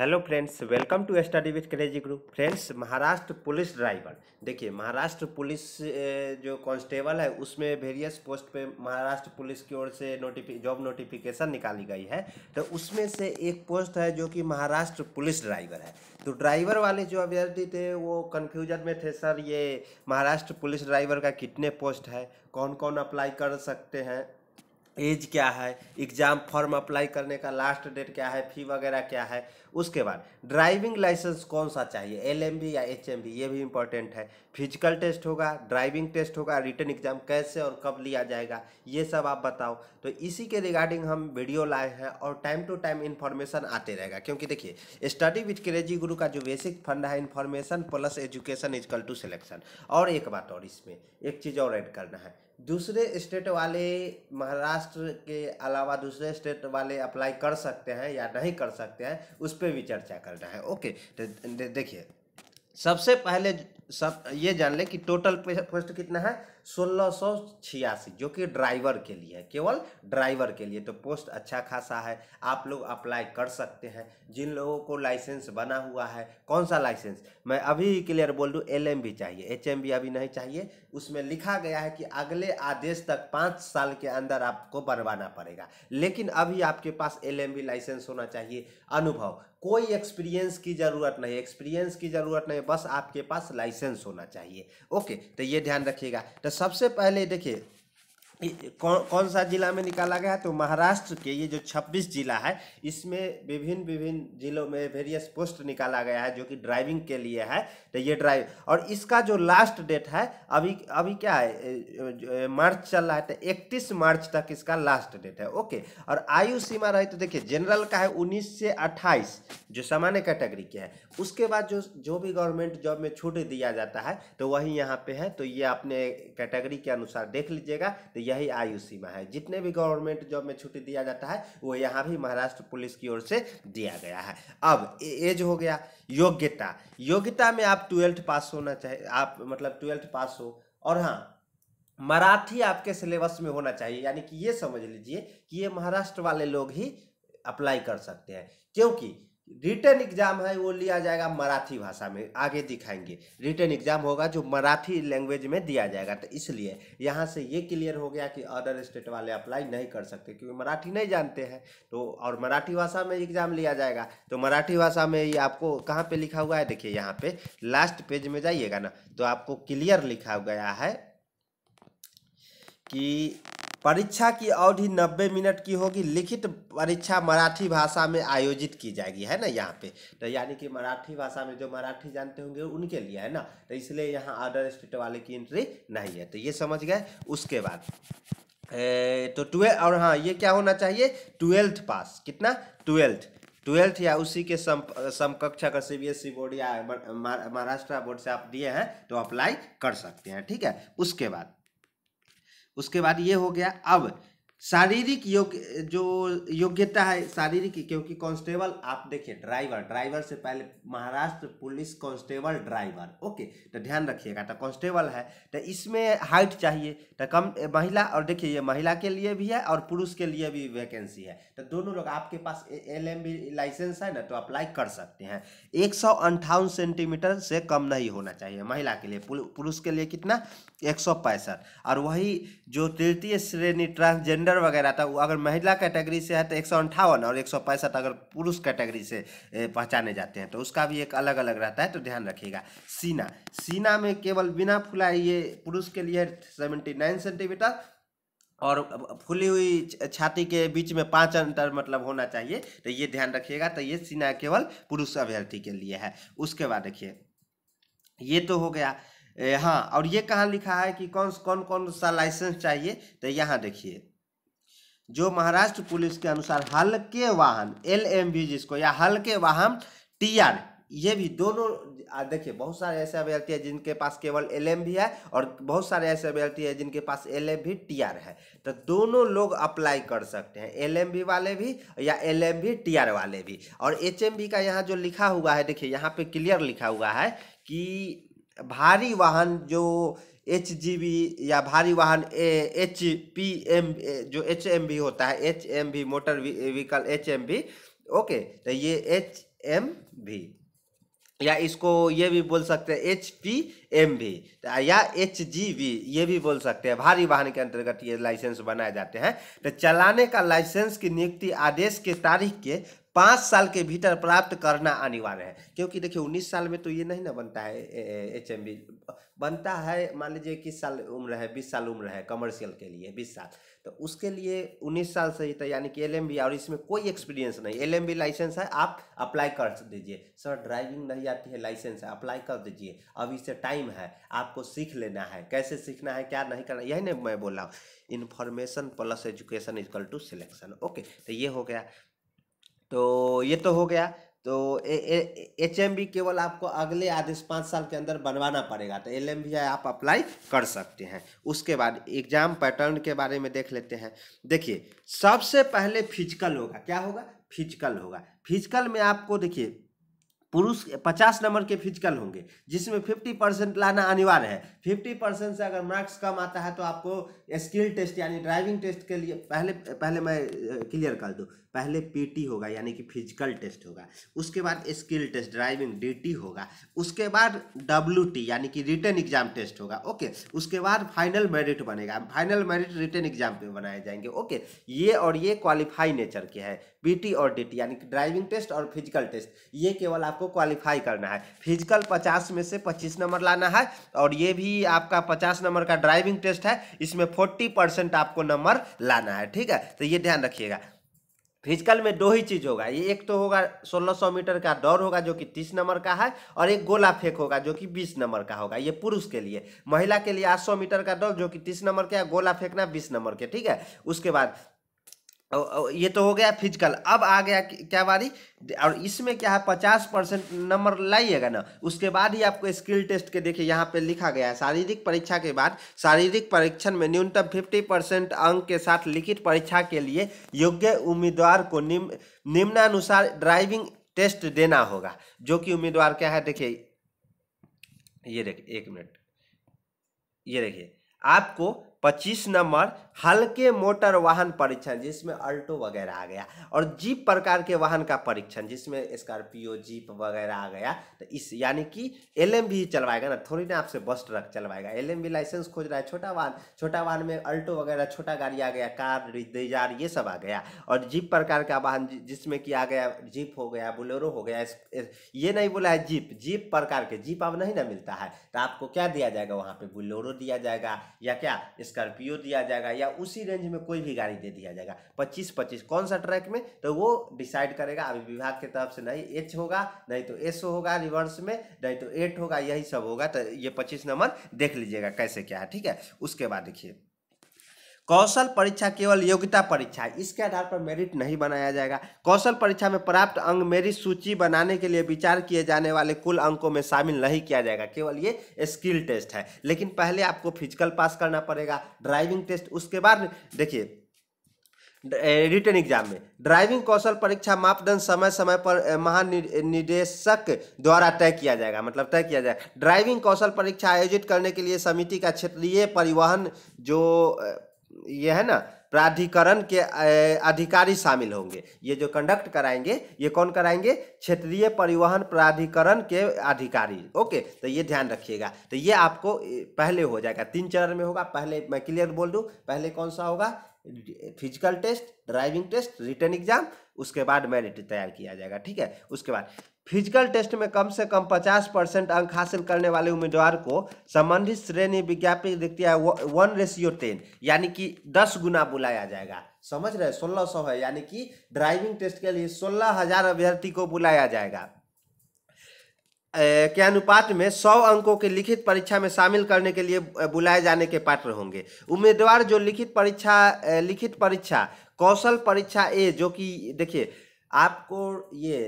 hello friends welcome to study with crazy group friends Maharashtra police driver देखिए Maharashtra police जो constable है उसमें various post पे महाराष्ट्र पुलिस की ओर से नोटिफिक जॉब नोटिफिकेशन निकाली गई है तो उसमें से एक पोस्ट है जो कि महाराष्ट्र पुलिस ड्राइवर है तो ड्राइवर वाले जो अभ्यर्थी थे वो कन्फ्यूजन में थे सर ये महाराष्ट्र पुलिस ड्राइवर का कितने पोस्ट है कौन कौन अप्लाई कर सकते हैं एज क्या है एग्ज़ाम फॉर्म अप्लाई करने का लास्ट डेट क्या है फी वगैरह क्या है उसके बाद ड्राइविंग लाइसेंस कौन सा चाहिए एलएमबी या एचएमबी ये भी इंपॉर्टेंट है फिजिकल टेस्ट होगा ड्राइविंग टेस्ट होगा रिटर्न एग्ज़ाम कैसे और कब लिया जाएगा ये सब आप बताओ तो इसी के रिगार्डिंग हम वीडियो लाए हैं और टाइम टू टाइम इन्फॉर्मेशन आते रहेगा क्योंकि देखिए स्टडी विथ क्रेजी गुरु का जो बेसिक फंड है information plus education is equal to selection और एक बात और इसमें एक चीज़ और ऐड करना है दूसरे स्टेट वाले महाराष्ट्र के अलावा दूसरे स्टेट वाले अप्लाई कर सकते हैं या नहीं कर सकते हैं उस पर भी चर्चा करना है ओके तो देखिए सबसे पहले सब ये जान ले कि टोटल कॉस्ट कितना है सोलह सौ छियासी जो कि ड्राइवर के लिए है केवल ड्राइवर के लिए तो पोस्ट अच्छा खासा है आप लोग अप्लाई कर सकते हैं जिन लोगों को लाइसेंस बना हुआ है कौन सा लाइसेंस मैं अभी क्लियर बोल दूँ एल भी चाहिए एच भी अभी नहीं चाहिए उसमें लिखा गया है कि अगले आदेश तक पाँच साल के अंदर आपको बनवाना पड़ेगा लेकिन अभी आपके पास एल लाइसेंस होना चाहिए अनुभव कोई एक्सपीरियंस की ज़रूरत नहीं एक्सपीरियंस की ज़रूरत नहीं बस आपके पास लाइसेंस लाइसेंस होना चाहिए ओके तो ये ध्यान रखिएगा तो सबसे पहले देखिए कौन कौन सा जिला में निकाला गया है तो महाराष्ट्र के ये जो 26 जिला है इसमें विभिन्न विभिन्न जिलों में वेरियस पोस्ट निकाला गया है जो कि ड्राइविंग के लिए है तो ये ड्राइव और इसका जो लास्ट डेट है अभी अभी क्या है मार्च चल रहा है तो इकतीस मार्च तक इसका लास्ट डेट है ओके और आयु सीमा रही तो देखिए जनरल का है उन्नीस से अट्ठाईस जो सामान्य कैटेगरी के है उसके बाद जो जो भी गवर्नमेंट जॉब में छूट दिया जाता है तो वही यहाँ पे है तो ये अपने कैटेगरी के अनुसार देख लीजिएगा तो यही आयु सीमा है जितने भी गवर्नमेंट जॉब में छुट्टी दिया जाता है वो यहाँ भी महाराष्ट्र पुलिस की ओर से दिया गया है अब एज हो गया योग्यता योग्यता में आप ट्वेल्थ पास होना चाहिए आप मतलब ट्वेल्थ पास हो और हाँ मराठी आपके सिलेबस में होना चाहिए यानी कि ये समझ लीजिए कि ये महाराष्ट्र वाले लोग ही अप्लाई कर सकते हैं क्योंकि रिटर्न एग्जाम है वो लिया जाएगा मराठी भाषा में आगे दिखाएंगे रिटर्न एग्जाम होगा जो मराठी लैंग्वेज में दिया जाएगा तो इसलिए यहाँ से ये क्लियर हो गया कि अदर स्टेट वाले अप्लाई नहीं कर सकते क्योंकि मराठी नहीं जानते हैं तो और मराठी भाषा में एग्जाम लिया जाएगा तो मराठी भाषा में ये आपको कहाँ पर लिखा हुआ है देखिए यहाँ पर लास्ट पेज में जाइएगा ना तो आपको क्लियर लिखा गया है कि परीक्षा की अवधि नब्बे मिनट की होगी लिखित परीक्षा मराठी भाषा में आयोजित की जाएगी है ना यहाँ पे तो यानी कि मराठी भाषा में जो मराठी जानते होंगे उनके लिए है ना तो इसलिए यहाँ अदर स्टेट वाले की एंट्री नहीं है तो ये समझ गए उसके बाद ए, तो ट्वेल्थ और हाँ ये क्या होना चाहिए ट्वेल्थ पास कितना ट्वेल्थ ट्वेल्थ या उसी के समकक्ष अगर C B S E board या महाराष्ट्र बोर्ड से आप दिए हैं तो अप्लाई कर सकते हैं ठीक है उसके बाद उसके बाद ये हो गया अब शारीरिक योग्य जो योग्यता है शारीरिक क्योंकि कांस्टेबल आप देखिए ड्राइवर ड्राइवर से पहले Maharashtra police constable driver okay तो ध्यान रखिएगा तो कांस्टेबल है तो इसमें हाइट चाहिए तो कम महिला और देखिए ये महिला के लिए भी है और पुरुष के लिए भी वैकेंसी है तो दोनों लोग आपके पास एल एम लाइसेंस है ना तो अप्लाई कर सकते हैं एक सेंटीमीटर से कम नहीं होना चाहिए महिला के लिए पुरुष के लिए कितना एक और वही जो तृतीय श्रेणी ट्रांसजेंडर जेंडर वगैरह तो अगर महिला कैटेगरी से है तो एक सौ अंठावन और एक सौ पैंसठ अगर पुरुष कैटेगरी से पहचाने जाते हैं तो उसका भी एक अलग अलग रहता है तो ध्यान रखिएगा सीना सीना में केवल बिना फुला ये पुरुष के लिए सेवेंटी नाइन सेंटीमीटर और फूली हुई छाती के बीच में पांच अंतर मतलब होना चाहिए तो ये ध्यान रखिएगा तो ये सीना केवल पुरुष अभ्यर्थी के लिए है उसके बाद देखिए ये तो हो गया हाँ और ये कहाँ लिखा है कि कौन कौन कौन सा लाइसेंस चाहिए तो यहाँ देखिए जो महाराष्ट्र पुलिस के अनुसार हल्के वाहन एल एम वी जिसको या हल्के वाहन टी आर ये भी दोनों देखिए बहुत सारे ऐसे अभ्यर्थी है जिनके पास केवल एल एम भी है और बहुत सारे ऐसे अभ्यर्थी है जिनके पास L M V T R है तो दोनों लोग अप्लाई कर सकते हैं एल एम भी वाले भी या L M V T R वाले भी और एच एम बी का यहाँ जो लिखा हुआ है देखिए यहाँ पे क्लियर लिखा हुआ है कि भारी वाहन जो एच या भारी वाहन एच पी एम जो एच एम भी होता है H M V motor vehicle H M V okay तो ये एच एम भी या इसको ये भी बोल सकते हैं एच पी एम भी या एच जी भी ये भी बोल सकते हैं भारी वाहन के अंतर्गत ये लाइसेंस बनाए जाते हैं तो चलाने का लाइसेंस की नियुक्ति आदेश के तारीख के पाँच साल के भीतर प्राप्त करना अनिवार्य है क्योंकि देखिए उन्नीस साल में तो ये नहीं ना बनता है एच एम बी बनता है मान लीजिए किस साल उम्र है बीस साल उम्र है कमर्शियल के लिए बीस साल तो उसके लिए उन्नीस साल से ही तो यानी कि एल एम बी और इसमें कोई एक्सपीरियंस नहीं एल एम बी लाइसेंस है आप अप्लाई कर दीजिए सर ड्राइविंग नहीं आती है लाइसेंस है अप्लाई कर दीजिए अभी से टाइम है आपको सीख लेना है कैसे सीखना है क्या नहीं करना यही नहीं मैं बोल रहा हूँ information plus education is equal to selection okay तो ये हो गया तो ये तो हो गया तो एच एम बी केवल आपको अगले आदेश पाँच साल के अंदर बनवाना पड़ेगा तो एल एम बी आप अप्लाई कर सकते हैं उसके बाद एग्जाम पैटर्न के बारे में देख लेते हैं देखिए सबसे पहले फिजिकल होगा क्या होगा फिजिकल होगा फिजिकल में आपको देखिए पुरुष पचास नंबर के फिजिकल होंगे जिसमें फिफ्टी परसेंट लाना अनिवार्य है फिफ्टी परसेंट से अगर मार्क्स कम आता है तो आपको स्किल टेस्ट यानी ड्राइविंग टेस्ट के लिए पहले पहले मैं क्लियर कर दूँ पहले पीटी होगा यानी कि फिजिकल टेस्ट होगा उसके बाद स्किल टेस्ट ड्राइविंग डीटी होगा उसके बाद डब्ल्यूटी यानी कि रिटर्न एग्जाम टेस्ट होगा ओके उसके बाद फाइनल मेरिट बनेगा फाइनल मेरिट रिटर्न एग्जाम पे बनाए जाएंगे ओके ये और ये क्वालिफाई नेचर के है बीटी और डी यानी कि ड्राइविंग टेस्ट और फिजिकल टेस्ट ये केवल आपको क्वालिफाई करना है फिजिकल पचास में से पच्चीस नंबर लाना है और ये भी आपका पचास नंबर का ड्राइविंग टेस्ट है इसमें फोर्टी परसेंट आपको नंबर लाना है ठीक है तो ये ध्यान रखिएगा फिजिकल में दो ही चीज़ होगा ये एक तो होगा 1600 मीटर का दौड़ होगा जो कि 30 नंबर का है और एक गोला फेंक होगा जो कि 20 नंबर का होगा ये पुरुष के लिए महिला के लिए 800 मीटर का दौड़ जो कि 30 नंबर का है गोला फेंकना 20 नंबर के ठीक है उसके बाद ये तो हो गया फिजिकल अब आ गया क्या बारी और इसमें क्या है पचास परसेंट नंबर लाइएगा ना उसके बाद ही आपको स्किल टेस्ट के देखिए यहाँ पे लिखा गया है शारीरिक परीक्षा के बाद शारीरिक परीक्षण में न्यूनतम फिफ्टी परसेंट अंक के साथ लिखित परीक्षा के लिए योग्य उम्मीदवार को निम, निम्नानुसार ड्राइविंग टेस्ट देना होगा जो कि उम्मीदवार क्या है देखिए ये देखिए एक मिनट ये देखिए आपको पच्चीस नंबर हल्के मोटर वाहन परीक्षण जिसमें अल्टो वगैरह आ गया और जीप प्रकार के वाहन का परीक्षण जिसमें स्कॉर्पियो जीप वगैरह आ गया तो इस यानी कि एल भी चलवाएगा ना थोड़ी ना आपसे बस ट्रक चलवाएगा एल भी लाइसेंस खोज रहा है छोटा वाहन छोटा वाहन में अल्टो वगैरह छोटा गाड़ी आ गया कार रिजार ये सब आ गया और जीप प्रकार का वाहन जिसमें कि आ गया जीप हो गया बुलेरो हो गया ये नहीं बोला है जीप जीप प्रकार के जीप अब नहीं ना मिलता है तो आपको क्या दिया जाएगा वहाँ पर बुलेरो दिया जाएगा या क्या स्कॉर्पियो दिया जाएगा या उसी रेंज में कोई भी गाड़ी दे दिया जाएगा पच्चीस पच्चीस कौन सा ट्रैक में तो वो डिसाइड करेगा अभी विभाग की तरफ से नहीं एच होगा नहीं तो एस होगा रिवर्स में नहीं तो एट होगा यही सब होगा तो ये पच्चीस नंबर देख लीजिएगा कैसे क्या है ठीक है उसके बाद देखिए कौशल परीक्षा केवल योग्यता परीक्षा है इसके आधार पर मेरिट नहीं बनाया जाएगा कौशल परीक्षा में प्राप्त अंग मेरिट सूची बनाने के लिए विचार किए जाने वाले कुल अंकों में शामिल नहीं किया जाएगा केवल ये स्किल टेस्ट है लेकिन पहले आपको फिजिकल पास करना पड़ेगा ड्राइविंग टेस्ट उसके बाद देखिए रिटर्न एग्जाम में ड्राइविंग कौशल परीक्षा मापदंड समय समय पर महानिदेशक द्वारा तय किया जाएगा मतलब तय किया जाएगा ड्राइविंग कौशल परीक्षा आयोजित करने के लिए समिति का क्षेत्रीय परिवहन जो ये है ना प्राधिकरण के अधिकारी शामिल होंगे ये जो कंडक्ट कराएंगे ये कौन कराएंगे क्षेत्रीय परिवहन प्राधिकरण के अधिकारी ओके तो ये ध्यान रखिएगा तो ये आपको पहले हो जाएगा तीन चरण में होगा पहले मैं क्लियर बोल दूँ पहले कौन सा होगा physical test driving test written exam उसके बाद मेरिट तैयार किया जाएगा ठीक है उसके बाद फिजिकल टेस्ट में कम से कम 50 परसेंट अंक हासिल करने वाले उम्मीदवार को संबंधित श्रेणी विज्ञापित देखती है वन रेशियो टेन यानी कि 10 गुना बुलाया जाएगा समझ रहे सोलह सौ है यानी कि ड्राइविंग टेस्ट के लिए सोलह हजार अभ्यर्थी को बुलाया जाएगा के अनुपात में सौ अंकों के लिखित परीक्षा में शामिल करने के लिए बुलाए जाने के पात्र होंगे उम्मीदवार जो लिखित परीक्षा लिखित परीक्षा कौशल परीक्षा ए जो कि देखिए आपको ये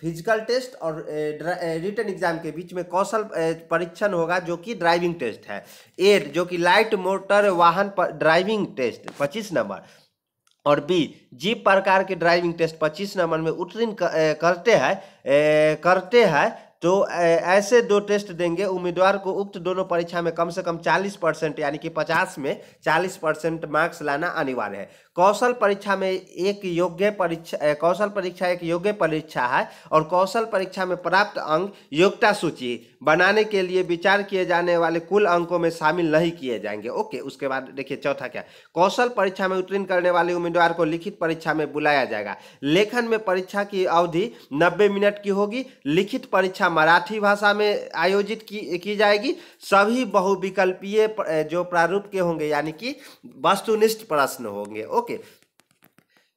फिजिकल टेस्ट और रिटर्न एग्जाम के बीच में कौशल परीक्षण होगा जो कि ड्राइविंग टेस्ट है एट जो कि लाइट मोटर वाहन पर ड्राइविंग टेस्ट पच्चीस नंबर और बी जी प्रकार के ड्राइविंग टेस्ट पच्चीस नंबर में उत्तीर्ण करते हैं करते हैं तो ऐसे दो टेस्ट देंगे उम्मीदवार को उक्त दोनों परीक्षा में कम से कम 40 परसेंट यानी कि 50 में 40 परसेंट मार्क्स लाना अनिवार्य है कौशल परीक्षा में एक योग्य परीक्षा कौशल परीक्षा एक योग्य परीक्षा है और कौशल परीक्षा में प्राप्त अंक योग्यता सूची बनाने के लिए विचार किए जाने वाले कुल अंकों में शामिल नहीं किए जाएंगे ओके उसके बाद देखिए चौथा क्या कौशल परीक्षा में उत्तीर्ण करने वाले उम्मीदवार को लिखित परीक्षा में बुलाया जाएगा लेखन में परीक्षा की अवधि नब्बे मिनट की होगी लिखित परीक्षा मराठी भाषा में आयोजित की, की जाएगी सभी बहुविकल्पीय जो प्रारूप के होंगे यानी कि वस्तुनिष्ठ प्रश्न होंगे ओके ओके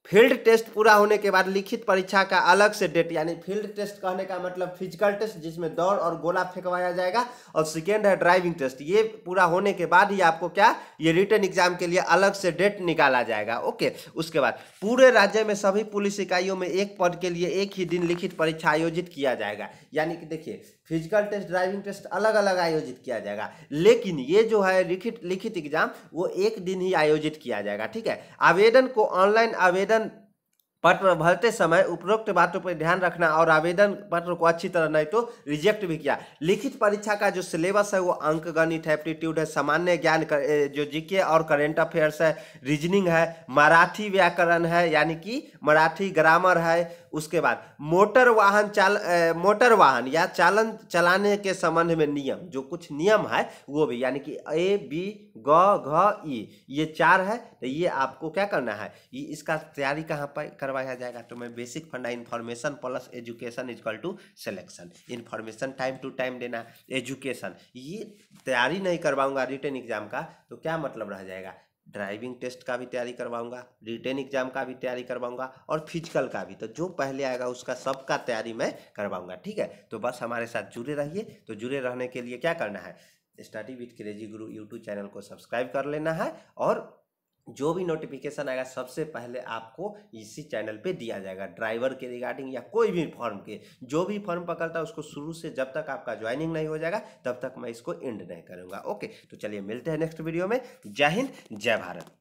फील्ड टेस्ट पूरा होने के बाद लिखित परीक्षा का अलग से डेट यानी फील्ड टेस्ट कहने का मतलब फिजिकल टेस्ट जिसमें दौड़ और गोला फेंकवाया जाएगा और सेकेंड है ड्राइविंग टेस्ट ये पूरा होने के बाद ही आपको क्या ये रिटर्न एग्जाम के लिए अलग से डेट निकाला जाएगा ओके उसके बाद पूरे राज्य में सभी पुलिस इकाइयों में एक पद के लिए एक ही दिन लिखित परीक्षा आयोजित किया जाएगा यानी कि देखिए फिजिकल टेस्ट ड्राइविंग टेस्ट अलग अलग आयोजित किया जाएगा लेकिन ये जो है लिखित लिखित एग्जाम वो एक दिन ही आयोजित किया जाएगा ठीक है आवेदन को ऑनलाइन आवेदन पत्र भरते समय उपरोक्त बातों पर ध्यान रखना और आवेदन पत्र को अच्छी तरह नहीं तो रिजेक्ट भी किया लिखित परीक्षा का जो सिलेबस है वो अंक गणित है एप्टीट्यूड है सामान्य ज्ञान जो जीके और करेंट अफेयर्स है रीजनिंग है मराठी व्याकरण है यानी कि मराठी ग्रामर है उसके बाद मोटर वाहन चाल ए, मोटर वाहन या चालन चलाने के संबंध में नियम जो कुछ नियम है वो भी यानी कि ए बी ग घ ई ये चार है तो ये आपको क्या करना है ये इसका तैयारी कहाँ पर करवाया जाएगा तो मैं बेसिक फंडा information plus education is equal to selection information time to time देना एजुकेशन ये तैयारी नहीं करवाऊंगा रिटर्न एग्जाम का तो क्या मतलब रह जाएगा ड्राइविंग टेस्ट का भी तैयारी करवाऊंगा रिटेन एग्जाम का भी तैयारी करवाऊंगा और फिजिकल का भी तो जो पहले आएगा उसका सबका तैयारी मैं करवाऊंगा ठीक है तो बस हमारे साथ जुड़े रहिए तो जुड़े रहने के लिए क्या करना है study with crazy guru YouTube channel को सब्सक्राइब कर लेना है और जो भी नोटिफिकेशन आएगा सबसे पहले आपको इसी चैनल पे दिया जाएगा ड्राइवर के रिगार्डिंग या कोई भी फॉर्म के जो भी फॉर्म पकड़ता है उसको शुरू से जब तक आपका ज्वाइनिंग नहीं हो जाएगा तब तक मैं इसको एंड नहीं करूँगा ओके तो चलिए मिलते हैं नेक्स्ट वीडियो में जय हिंद जय भारत